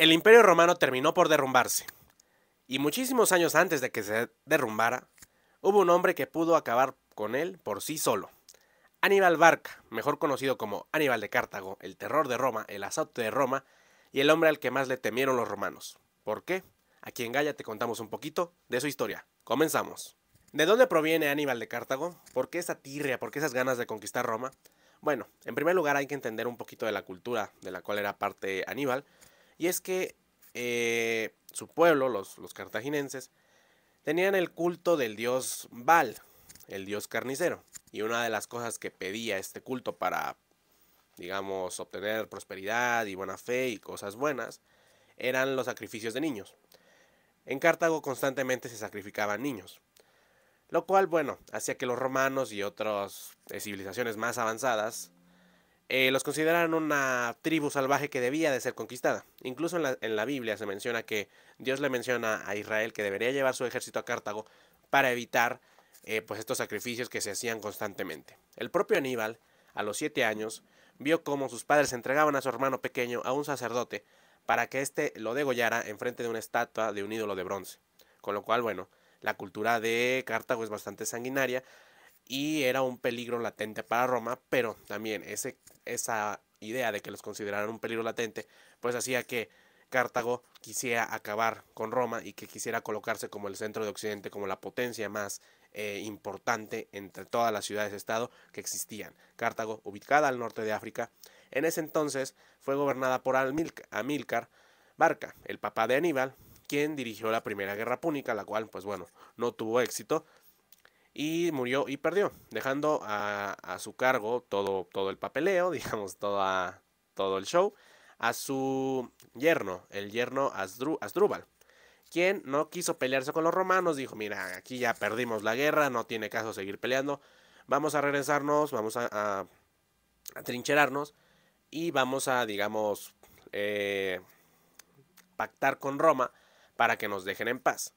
El imperio romano terminó por derrumbarse, y muchísimos años antes de que se derrumbara, hubo un hombre que pudo acabar con él por sí solo. Aníbal Barca, mejor conocido como Aníbal de Cartago, el terror de Roma, el asalto de Roma y el hombre al que más le temieron los romanos. ¿Por qué? Aquí en Gaya te contamos un poquito de su historia. Comenzamos. ¿De dónde proviene Aníbal de Cartago? ¿Por qué esa tirria? ¿Por qué esas ganas de conquistar Roma? Bueno, en primer lugar hay que entender un poquito de la cultura de la cual era parte Aníbal, y es que eh, su pueblo, los, los cartaginenses, tenían el culto del dios Baal, el dios carnicero. Y una de las cosas que pedía este culto para, digamos, obtener prosperidad y buena fe y cosas buenas, eran los sacrificios de niños. En Cartago constantemente se sacrificaban niños. Lo cual, bueno, hacía que los romanos y otras civilizaciones más avanzadas eh, los consideran una tribu salvaje que debía de ser conquistada. Incluso en la, Biblia se menciona que Dios le menciona a Israel que debería llevar su ejército a Cartago para evitar eh, pues estos sacrificios que se hacían constantemente. El propio Aníbal, a los siete años, vio cómo sus padres entregaban a su hermano pequeño a un sacerdote para que éste lo degollara enfrente de una estatua de un ídolo de bronce. Con lo cual, bueno, la cultura de Cartago es bastante sanguinaria, y era un peligro latente para Roma, pero también ese, esa idea de que los consideraran un peligro latente, pues hacía que Cartago quisiera acabar con Roma y que quisiera colocarse como el centro de Occidente, como la potencia más eh, importante entre todas las ciudades-estado que existían. Cartago, ubicada al norte de África, en ese entonces fue gobernada por Amílcar Barca, el papá de Aníbal, quien dirigió la primera guerra púnica, la cual, pues bueno, no tuvo éxito, y murió y perdió, dejando a, su cargo todo, todo el papeleo, digamos, toda, todo el show, a su yerno, el yerno Asdrúbal, quien no quiso pelearse con los romanos, dijo, mira, aquí ya perdimos la guerra, no tiene caso seguir peleando, vamos a regresarnos, vamos a, trincherarnos y vamos a, digamos, eh, pactar con Roma para que nos dejen en paz.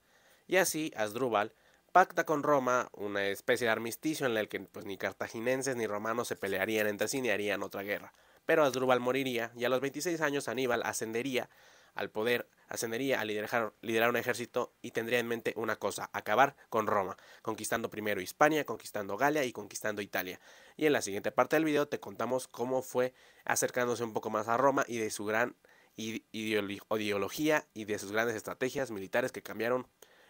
Y así Asdrúbal pacta con Roma una especie de armisticio en el que pues, ni cartaginenses ni romanos se pelearían entre sí ni harían otra guerra. Pero Asdrúbal moriría y a los 26 años Aníbal ascendería al poder, ascendería a liderar, liderar un ejército y tendría en mente una cosa, acabar con Roma, conquistando primero Hispania, conquistando Galia y conquistando Italia. Y en la siguiente parte del video te contamos cómo fue acercándose un poco más a Roma y de su gran ideología y de sus grandes estrategias militares que cambiaron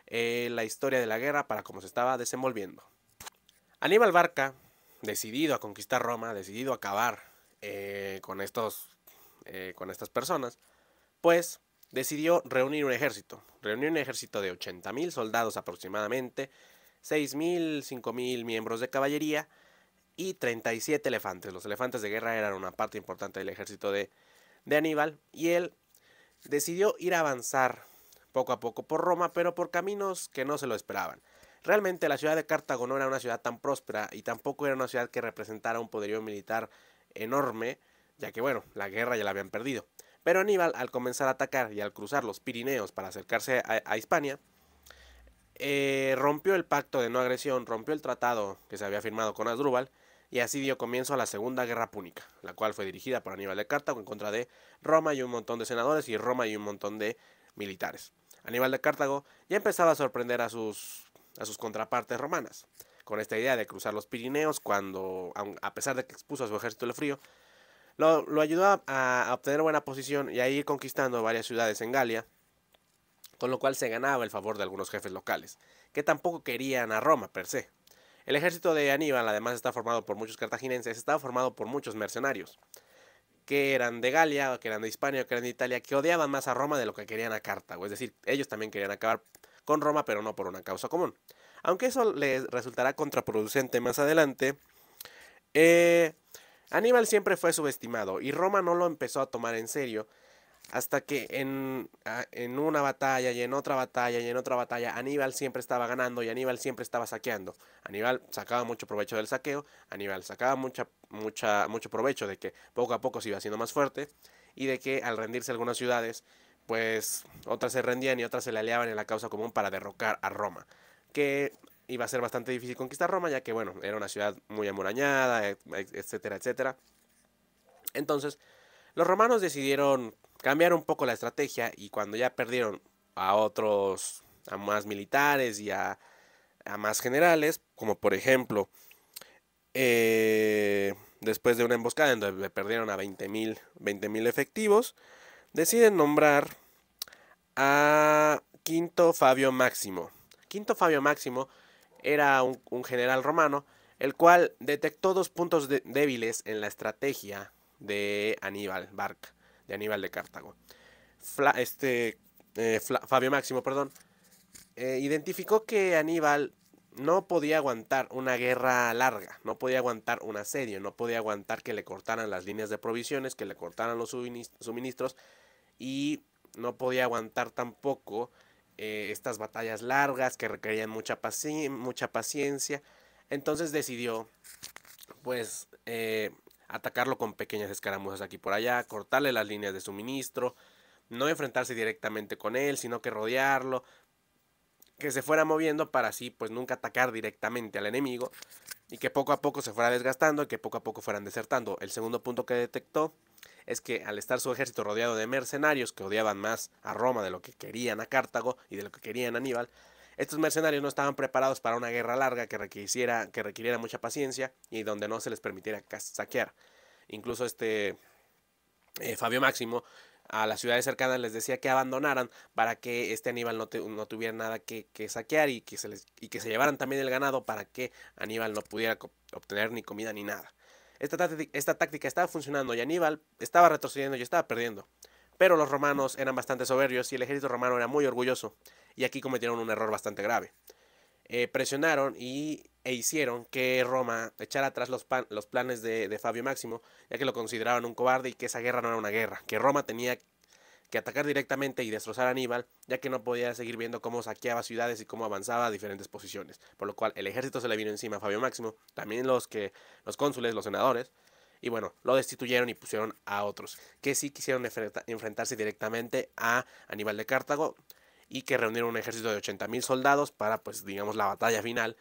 eh, la historia de la guerra para cómo se estaba desenvolviendo. Aníbal Barca, decidido a conquistar Roma, decidido a acabar eh, con, estos, eh, con estas personas, pues decidió reunir un ejército. Reunió un ejército de 80.000 soldados aproximadamente, 6.000, 5.000 miembros de caballería y 37 elefantes. Los elefantes de guerra eran una parte importante del ejército de Aníbal y él decidió ir a avanzar poco a poco por Roma, pero por caminos que no se lo esperaban. Realmente la ciudad de Cartago no era una ciudad tan próspera y tampoco era una ciudad que representara un poderío militar enorme, ya que bueno, la guerra ya la habían perdido. Pero Aníbal, al comenzar a atacar y al cruzar los Pirineos para acercarse a, Hispania, eh, rompió el pacto de no agresión, rompió el tratado que se había firmado con Asdrúbal y así dio comienzo a la Segunda Guerra Púnica, la cual fue dirigida por Aníbal de Cartago en contra de Roma y un montón de senadores y Roma y un montón de militares. Aníbal de Cartago ya empezaba a sorprender a sus, a sus contrapartes romanas, con esta idea de cruzar los Pirineos cuando, a pesar de que expuso a su ejército el frío, lo, ayudó a, obtener buena posición y a ir conquistando varias ciudades en Galia, con lo cual se ganaba el favor de algunos jefes locales, que tampoco querían a Roma per se. El ejército de Aníbal además está formado por muchos cartagineses estaba formado por muchos mercenarios que eran de Galia, o que eran de Hispania, o que eran de Italia, que odiaban más a Roma de lo que querían a Carta. Es decir, ellos también querían acabar con Roma, pero no por una causa común. Aunque eso les resultará contraproducente más adelante, eh, Aníbal siempre fue subestimado y Roma no lo empezó a tomar en serio hasta que ah, en, una batalla y en otra batalla y en otra batalla Aníbal siempre estaba ganando y Aníbal siempre estaba saqueando. Aníbal sacaba mucho provecho del saqueo, Aníbal sacaba mucha, mucha, mucho provecho de que poco a poco se iba haciendo más fuerte y de que al rendirse algunas ciudades, pues otras se rendían y otras se le aliaban en la causa común para derrocar a Roma, que iba a ser bastante difícil conquistar Roma ya que bueno, era una ciudad muy amurañada, e, e, etcétera, etcétera. Entonces, los romanos decidieron cambiaron un poco la estrategia y cuando ya perdieron a otros, a más militares y a, más generales, como por ejemplo, eh, después de una emboscada en donde perdieron a 20.000 efectivos, deciden nombrar a Quinto Fabio Máximo. Quinto Fabio Máximo era un, general romano, el cual detectó dos puntos débiles en la estrategia de Aníbal Barca. Aníbal de Cartago. este, eh, Fabio Máximo, perdón, eh, identificó que Aníbal no podía aguantar una guerra larga, no podía aguantar un asedio, no podía aguantar que le cortaran las líneas de provisiones, que le cortaran los suministros y no podía aguantar tampoco eh, estas batallas largas que requerían mucha, mucha paciencia. Entonces decidió pues atacarlo con pequeñas escaramuzas aquí por allá, cortarle las líneas de suministro, no enfrentarse directamente con él, sino que rodearlo, que se fuera moviendo para así pues nunca atacar directamente al enemigo y que poco a poco se fuera desgastando y que poco a poco fueran desertando. El segundo punto que detectó es que al estar su ejército rodeado de mercenarios que odiaban más a Roma de lo que querían a Cartago y de lo que querían a Aníbal, estos mercenarios no estaban preparados para una guerra larga que, que requiriera mucha paciencia y donde no se les permitiera saquear. Incluso este eh, Fabio Máximo a las ciudades cercanas les decía que abandonaran para que este Aníbal no, tuviera nada que, saquear y que, se les, y que se llevaran también el ganado para que Aníbal no pudiera obtener ni comida ni nada. Esta, esta táctica estaba funcionando y Aníbal estaba retrocediendo y estaba perdiendo. Pero los romanos eran bastante soberbios y el ejército romano era muy orgulloso y aquí cometieron un error bastante grave. Eh, presionaron y, e hicieron que Roma echara atrás los, los planes de, Fabio Máximo, ya que lo consideraban un cobarde y que esa guerra no era una guerra, que Roma tenía que atacar directamente y destrozar a Aníbal, ya que no podía seguir viendo cómo saqueaba ciudades y cómo avanzaba a diferentes posiciones, por lo cual el ejército se le vino encima a Fabio Máximo, también los que los cónsules, los senadores, y bueno, lo destituyeron y pusieron a otros, que sí quisieron enfrentarse directamente a Aníbal de Cartago, y que reunieron un ejército de 80.000 soldados para, pues, digamos, la batalla final,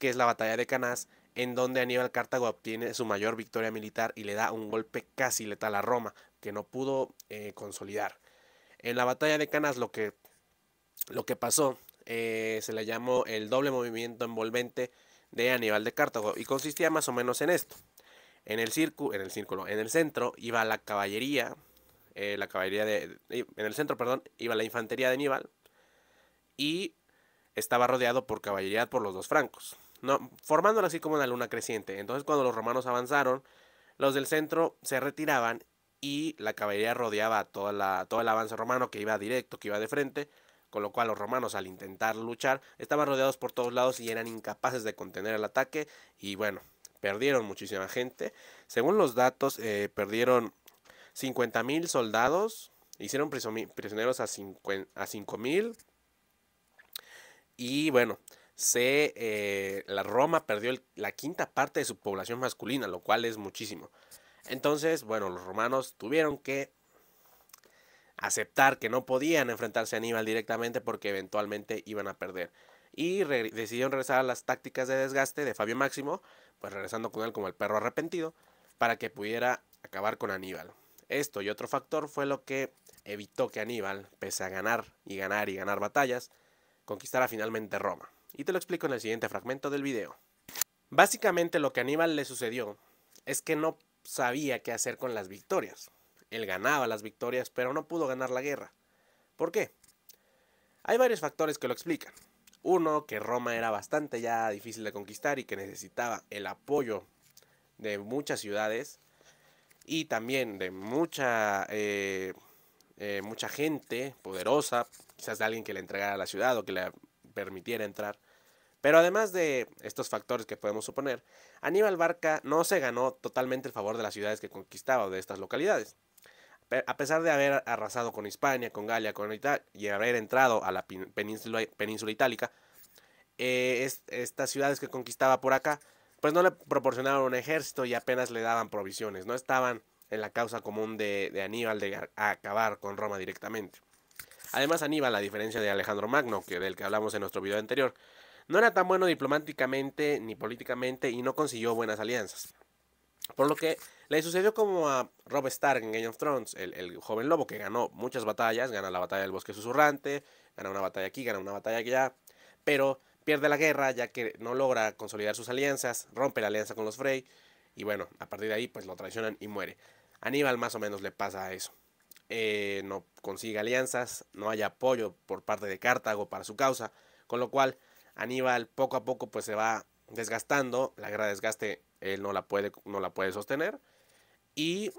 que es la batalla de Canas en donde Aníbal Cartago obtiene su mayor victoria militar y le da un golpe casi letal a Roma, que no pudo eh, consolidar. En la batalla de Canas lo que, lo que pasó eh, se le llamó el doble movimiento envolvente de Aníbal de Cartago y consistía más o menos en esto. En el, circo, en el círculo, en el centro iba la caballería, eh, la caballería de, en el centro, perdón, iba la infantería de Aníbal, y estaba rodeado por caballería por los dos francos, no, formándola así como una luna creciente. Entonces cuando los romanos avanzaron, los del centro se retiraban y la caballería rodeaba toda la, todo el avance romano que iba directo, que iba de frente, con lo cual los romanos al intentar luchar estaban rodeados por todos lados y eran incapaces de contener el ataque y bueno, perdieron muchísima gente. Según los datos, eh, perdieron 50.000 soldados, hicieron prisioneros a 5.000, a y bueno, se, eh, la Roma perdió la quinta parte de su población masculina, lo cual es muchísimo. Entonces, bueno, los romanos tuvieron que aceptar que no podían enfrentarse a Aníbal directamente porque eventualmente iban a perder. Y decidieron regresar a las tácticas de desgaste de Fabio Máximo, pues regresando con él como el perro arrepentido, para que pudiera acabar con Aníbal. Esto y otro factor fue lo que evitó que Aníbal, pese a ganar y ganar y ganar batallas, conquistará finalmente Roma, y te lo explico en el siguiente fragmento del video. Básicamente lo que a Aníbal le sucedió es que no sabía qué hacer con las victorias. Él ganaba las victorias, pero no pudo ganar la guerra. ¿Por qué? Hay varios factores que lo explican. Uno, que Roma era bastante ya difícil de conquistar y que necesitaba el apoyo de muchas ciudades y también de mucha, eh, eh, mucha gente poderosa quizás de alguien que le entregara la ciudad o que le permitiera entrar. Pero además de estos factores que podemos suponer, Aníbal Barca no se ganó totalmente el favor de las ciudades que conquistaba o de estas localidades. A pesar de haber arrasado con Hispania, con Galia, con Italia y haber entrado a la península, itálica, eh, estas ciudades que conquistaba por acá, pues no le proporcionaban un ejército y apenas le daban provisiones, no estaban en la causa común de, de Aníbal de acabar con Roma directamente. Además, Aníbal, a diferencia de Alejandro Magno, que del que hablamos en nuestro video anterior, no era tan bueno diplomáticamente ni políticamente y no consiguió buenas alianzas. Por lo que le sucedió como a Rob Stark en Game of Thrones, el, joven lobo que ganó muchas batallas, gana la batalla del bosque susurrante, gana una batalla aquí, gana una batalla allá, pero pierde la guerra ya que no logra consolidar sus alianzas, rompe la alianza con los Frey y bueno, a partir de ahí pues lo traicionan y muere. Aníbal más o menos le pasa a eso. Eh, no consigue alianzas, no haya apoyo por parte de Cartago para su causa, con lo cual Aníbal poco a poco pues se va desgastando, la guerra de desgaste él no la puede, no la puede sostener y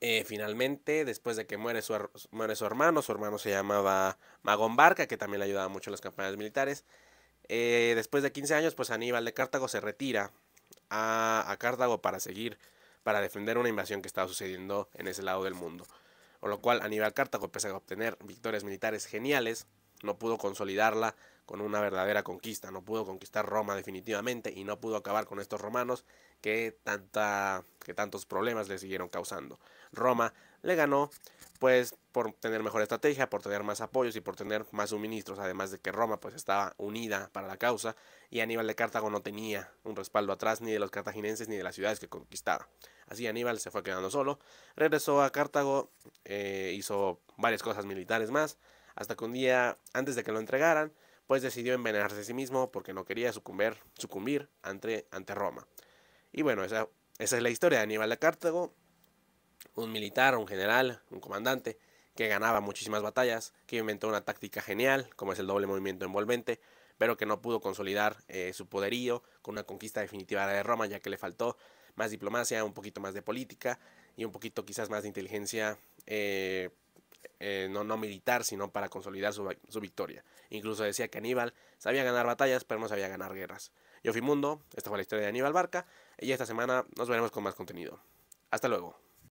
eh, finalmente después de que muere su, muere su hermano, su hermano se llamaba Magón Barca que también le ayudaba mucho en las campañas militares, eh, después de 15 años pues Aníbal de Cartago se retira a, a Cartago para seguir para defender una invasión que estaba sucediendo en ese lado del mundo. Con lo cual Aníbal Cartago, pese a obtener victorias militares geniales, no pudo consolidarla con una verdadera conquista, no pudo conquistar Roma definitivamente y no pudo acabar con estos romanos que, tanta, que tantos problemas le siguieron causando. Roma le ganó pues por tener mejor estrategia, por tener más apoyos y por tener más suministros, además de que Roma pues estaba unida para la causa y Aníbal de Cartago no tenía un respaldo atrás ni de los cartagineses ni de las ciudades que conquistaba. Así Aníbal se fue quedando solo, regresó a Cartago, eh, hizo varias cosas militares más, hasta que un día, antes de que lo entregaran, pues decidió envenenarse a sí mismo porque no quería sucumbir, sucumbir ante, Roma. Y bueno, esa, es la historia de Aníbal de Cartago, un militar, un general, un comandante, que ganaba muchísimas batallas, que inventó una táctica genial, como es el doble movimiento envolvente, pero que no pudo consolidar eh, su poderío con una conquista definitiva de Roma, ya que le faltó más diplomacia, un poquito más de política y un poquito quizás más de inteligencia, eh, eh, no, no militar, sino para consolidar su, su, victoria. Incluso decía que Aníbal sabía ganar batallas, pero no sabía ganar guerras. Yo fui Mundo, esta fue la historia de Aníbal Barca, y esta semana nos veremos con más contenido. Hasta luego.